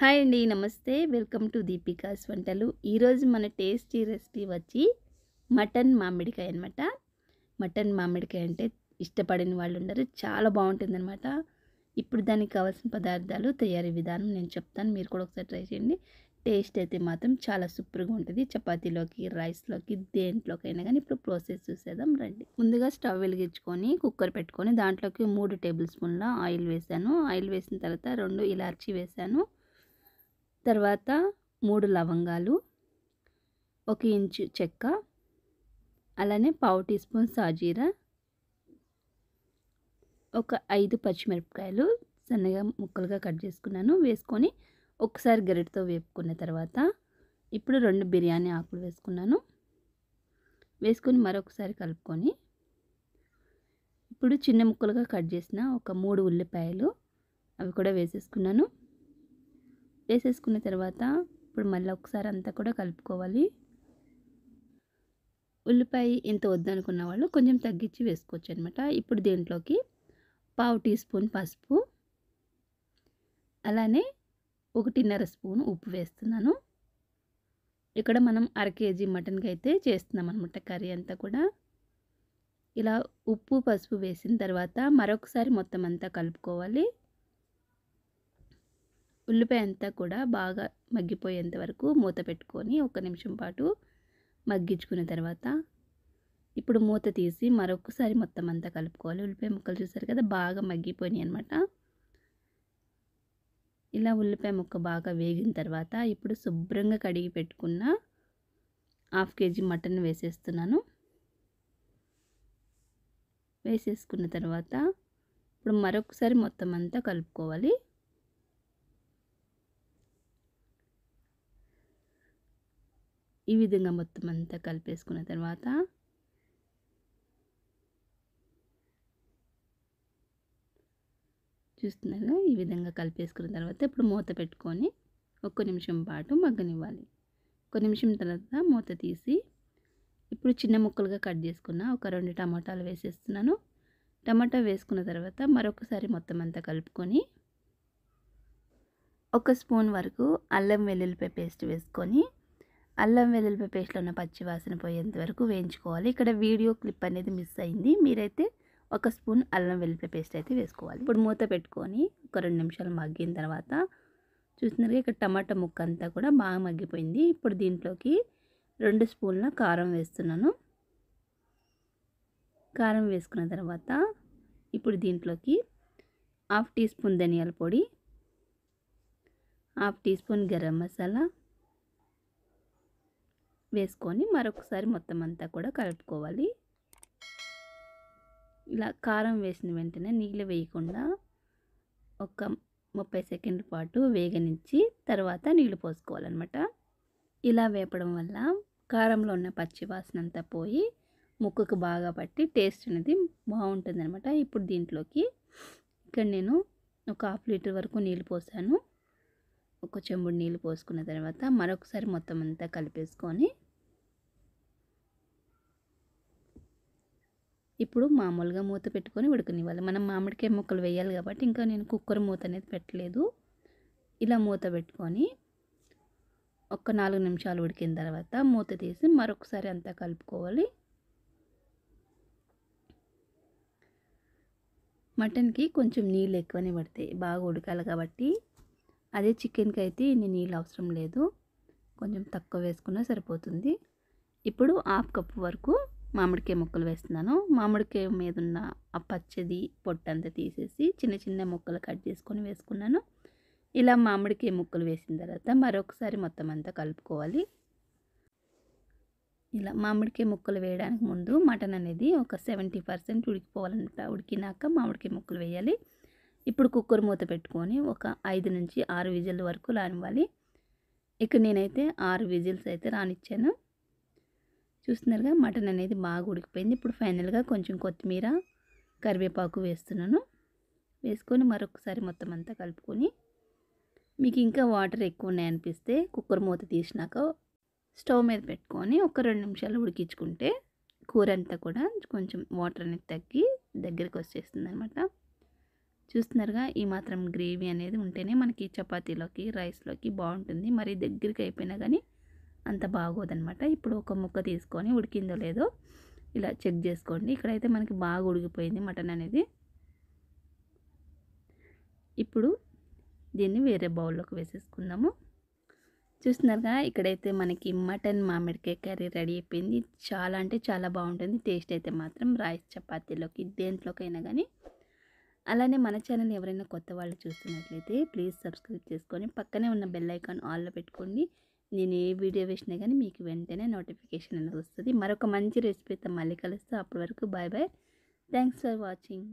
hi అండి నమస్తే welcome to Deepika's వంటలు ఈరోజు మన టేస్టీ రెసిపీ వచ్చి మటన్ మామిడికాయ అనమాట మటన్ మామిడికాయ అంటే ఇష్టపడిన వాళ్ళు ఉండరు చాలా బాగుంటుందన్నమాట ఇప్పుడు దానికి కావాల్సిన పదార్థాలు తయారీ విధానం నేను చెప్తాను మీరు కూడా ఒకసారి ట్రై చేయండి టేస్ట్ అయితే మాత్రం చాలా సూపర్గా ఉంటుంది చపాతీలోకి రైస్లోకి దేంట్లోకైనా కానీ ఇప్పుడు ప్రాసెస్ చూసేద్దాం రండి ముందుగా స్టవ్ వెలిగించుకొని కుక్కర్ పెట్టుకొని దాంట్లోకి మూడు టేబుల్ స్పూన్ల ఆయిల్ వేసాను ఆయిల్ వేసిన తర్వాత రెండు ఇలార్చి వేసాను తర్వాత మూడు లవంగాలు ఒక ఇంచు చెక్క అలానే పావు టీ స్పూన్ సాజీరా ఒక ఐదు పచ్చిమిరపకాయలు సన్నగా ముక్కలుగా కట్ చేసుకున్నాను వేసుకొని ఒకసారి గరిటతో వేపుకున్న తర్వాత ఇప్పుడు రెండు బిర్యానీ ఆకులు వేసుకున్నాను వేసుకొని మరొకసారి కలుపుకొని ఇప్పుడు చిన్న ముక్కలుగా కట్ చేసిన ఒక మూడు ఉల్లిపాయలు అవి కూడా వేసేసుకున్నాను వేసేసుకున్న తర్వాత ఇప్పుడు మళ్ళీ ఒకసారి అంతా కూడా కలుపుకోవాలి ఉల్లిపాయ ఎంత వద్దనుకున్న వాళ్ళు కొంచెం తగ్గించి వేసుకోవచ్చు అనమాట ఇప్పుడు దీంట్లోకి పావు టీ స్పూన్ పసుపు అలానే ఒకటిన్నర స్పూన్ ఉప్పు వేస్తున్నాను ఇక్కడ మనం అర కేజీ మటన్కి అయితే చేస్తున్నాం అనమాట కర్రీ అంతా కూడా ఇలా ఉప్పు పసుపు వేసిన తర్వాత మరొకసారి మొత్తం అంతా కలుపుకోవాలి ఉల్లిపాయ అంతా కూడా బాగా మగ్గిపోయేంత వరకు మూత పెట్టుకొని ఒక నిమిషం పాటు మగ్గించుకున్న తర్వాత ఇప్పుడు మూత తీసి మరొకసారి మొత్తం అంతా కలుపుకోవాలి ఉల్లిపాయ ముక్కలు చూసారు కదా బాగా మగ్గిపోయినాయి అనమాట ఇలా ఉల్లిపాయ ముక్క బాగా వేగిన తర్వాత ఇప్పుడు శుభ్రంగా కడిగి పెట్టుకున్న హాఫ్ కేజీ మటన్ వేసేస్తున్నాను వేసేసుకున్న తర్వాత ఇప్పుడు మరొకసారి మొత్తం అంతా కలుపుకోవాలి ఈ విధంగా మొత్తం అంతా కలిపేసుకున్న తర్వాత చూస్తున్నారు ఈ విధంగా కలిపేసుకున్న తర్వాత ఇప్పుడు మూత పెట్టుకొని ఒక్క నిమిషం పాటు మగ్గనివ్వాలి ఒక నిమిషం తర్వాత మూత తీసి ఇప్పుడు చిన్న ముక్కలుగా కట్ చేసుకున్న ఒక రెండు టమాటాలు వేసేస్తున్నాను టమాటా వేసుకున్న తర్వాత మరొకసారి మొత్తం అంతా కలుపుకొని ఒక స్పూన్ వరకు అల్లం వెల్లుల్లిపాయ పేస్ట్ వేసుకొని అల్లం వెల్లుల్లి పేస్ట్లో ఉన్న పచ్చి వాసన పోయేంత వరకు వేయించుకోవాలి ఇక్కడ వీడియో క్లిప్ అనేది మిస్ అయింది మీరైతే ఒక స్పూన్ అల్లం వెల్లుల్లి పేస్ట్ అయితే వేసుకోవాలి ఇప్పుడు మూత పెట్టుకొని ఒక రెండు నిమిషాలు మగ్గిన తర్వాత చూసినారుగా ఇక్కడ టమాటా ముక్క అంతా కూడా బాగా మగ్గిపోయింది ఇప్పుడు దీంట్లోకి రెండు స్పూన్ల కారం వేస్తున్నాను కారం వేసుకున్న తర్వాత ఇప్పుడు దీంట్లోకి హాఫ్ టీ స్పూన్ ధనియాల పొడి half teaspoon garam masala వేసుకొని మరొకసారి మొత్తం అంతా కూడా కలుపుకోవాలి ఇలా కారం వేసిన వెంటనే నీళ్ళు వేయకుండా ఒక ముప్పై సెకండ్ల పాటు వేగనిచ్చి తర్వాత నీళ్ళు పోసుకోవాలన్నమాట ఇలా వేపడం వల్ల కారంలో ఉన్న పచ్చి వాసన అంతా పోయి ముక్కకు బాగా పట్టి టేస్ట్ అనేది బాగుంటుంది అనమాట ఇప్పుడు దీంట్లోకి ఇక్కడ నేను ఒక హాఫ్ లీటర్ వరకు నీళ్ళు పోసాను ఒక చెంబుడు నీళ్ళు పోసుకున్న తర్వాత మరొకసారి మొత్తం అంతా కలిపేసుకొని ఇప్పుడు మామూలుగా మూత పెట్టుకొని ఉడకనివ్వాలి మనం మామిడికాయ ముక్కలు వేయాలి కాబట్టి ఇంకా నేను కుక్కర్ మూత అనేది పెట్టలేదు ఇలా మూత పెట్టుకొని ఒక నాలుగు నిమిషాలు ఉడికిన తర్వాత మూత తీసి మరొకసారి అంతా కలుపుకోవాలి మటన్కి కొంచెం నీళ్ళు ఎక్కువనే పడతాయి బాగా ఉడకాలి కాబట్టి అదే చికెన్కి అయితే ఇన్ని నీళ్ళు అవసరం లేదు కొంచెం తక్కువ వేసుకున్నా సరిపోతుంది ఇప్పుడు హాఫ్ కప్ వరకు మామిడికాయ ముక్కలు వేస్తున్నాను మామిడికాయ మీద ఉన్న ఆ పచ్చది పొట్టంతా తీసేసి చిన్న చిన్న ముక్కలు కట్ చేసుకొని వేసుకున్నాను ఇలా మామిడికాయ ముక్కలు వేసిన తర్వాత మరొకసారి మొత్తం అంతా కలుపుకోవాలి ఇలా మామిడికాయ ముక్కలు వేయడానికి ముందు మటన్ అనేది ఒక సెవెంటీ పర్సెంట్ ఉడికిపోవాలంట ఉడికినాక మామిడికాయ ముక్కలు వేయాలి ఇప్పుడు కుక్కర్ మూత పెట్టుకొని ఒక ఐదు నుంచి ఆరు విజిల్ వరకు రానివ్వాలి ఇక్కడ నేనైతే ఆరు విజిల్స్ అయితే రానిచ్చాను చూస్తున్నారుగా మటన్ అనేది బాగా ఉడికిపోయింది ఇప్పుడు ఫైనల్గా కొంచెం కొత్తిమీర కరివేపాకు వేస్తున్నాను వేసుకొని మరొకసారి మొత్తం అంతా కలుపుకొని మీకు ఇంకా వాటర్ ఎక్కువ ఉన్నాయనిపిస్తే కుక్కర్ మూత తీసినాక స్టవ్ మీద పెట్టుకొని ఒక రెండు నిమిషాలు ఉడికించుకుంటే కూర అంతా కూడా కొంచెం వాటర్ అనేది తగ్గి దగ్గరికి వచ్చేస్తుంది అనమాట చూస్తున్నారుగా ఈ మాత్రం గ్రేవీ అనేది ఉంటేనే మనకి చపాతీలోకి రైస్లోకి బాగుంటుంది మరి దగ్గరికి అయిపోయినా కానీ అంత బాగోదనమాట ఇప్పుడు ఒక ముక్క తీసుకొని ఉడికిందో లేదో ఇలా చెక్ చేసుకోండి ఇక్కడైతే మనకి బాగా ఉడికిపోయింది మటన్ అనేది ఇప్పుడు దీన్ని వేరే బౌల్లోకి వేసేసుకుందాము చూస్తున్నారుగా ఇక్కడైతే మనకి మటన్ మామిడికాయ కర్రీ రెడీ అయిపోయింది చాలా అంటే చాలా బాగుంటుంది టేస్ట్ అయితే మాత్రం రైస్ చపాతీలోకి దేంట్లోకైనా కానీ అలానే మన ఛానల్ ఎవరైనా కొత్త వాళ్ళు చూస్తున్నట్లయితే ప్లీజ్ సబ్స్క్రైబ్ చేసుకొని పక్కనే ఉన్న బెల్ ఐకాన్ ఆల్లో పెట్టుకోండి నేను ఏ వీడియో వేసినా కానీ మీకు వెంటనే నోటిఫికేషన్ అనేది వస్తుంది మరొక మంచి రెసిపీతో మళ్ళీ కలుస్తూ అప్పటి వరకు bye bye thanks for watching